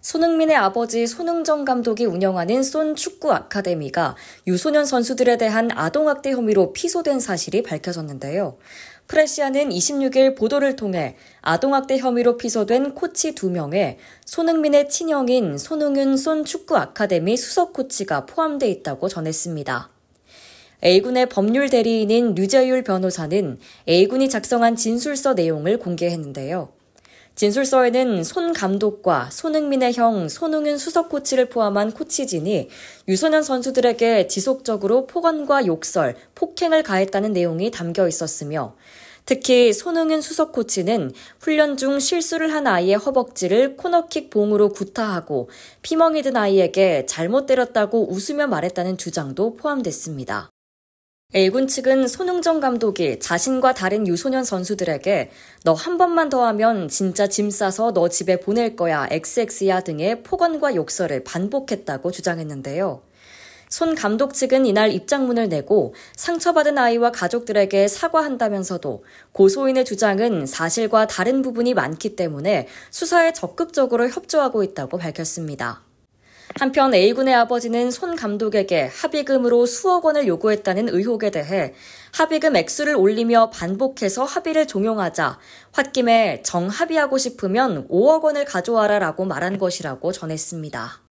손흥민의 아버지 손흥정 감독이 운영하는 쏜 축구 아카데미가 유소년 선수들에 대한 아동학대 혐의로 피소된 사실이 밝혀졌는데요. 프레시아는 26일 보도를 통해 아동학대 혐의로 피소된 코치 2명에 손흥민의 친형인 손흥윤 쏜 축구 아카데미 수석 코치가 포함돼 있다고 전했습니다. A군의 법률 대리인인 류재율 변호사는 A군이 작성한 진술서 내용을 공개했는데요. 진술서에는 손 감독과 손흥민의 형 손흥윤 수석 코치를 포함한 코치진이 유소년 선수들에게 지속적으로 폭언과 욕설, 폭행을 가했다는 내용이 담겨 있었으며 특히 손흥윤 수석 코치는 훈련 중 실수를 한 아이의 허벅지를 코너킥 봉으로 구타하고 피멍이 든 아이에게 잘못 때렸다고 웃으며 말했다는 주장도 포함됐습니다. A군 측은 손흥정 감독이 자신과 다른 유소년 선수들에게 너 한 번만 더 하면 진짜 짐 싸서 너 집에 보낼 거야 XX야 등의 폭언과 욕설을 반복했다고 주장했는데요. 손 감독 측은 이날 입장문을 내고 상처받은 아이와 가족들에게 사과한다면서도 고소인의 주장은 사실과 다른 부분이 많기 때문에 수사에 적극적으로 협조하고 있다고 밝혔습니다. 한편 A군의 아버지는 손 감독에게 합의금으로 수억 원을 요구했다는 의혹에 대해 합의금 액수를 올리며 반복해서 합의를 종용하자 홧김에 정합의하고 싶으면 5억 원을 가져와라 라고 말한 것이라고 전했습니다.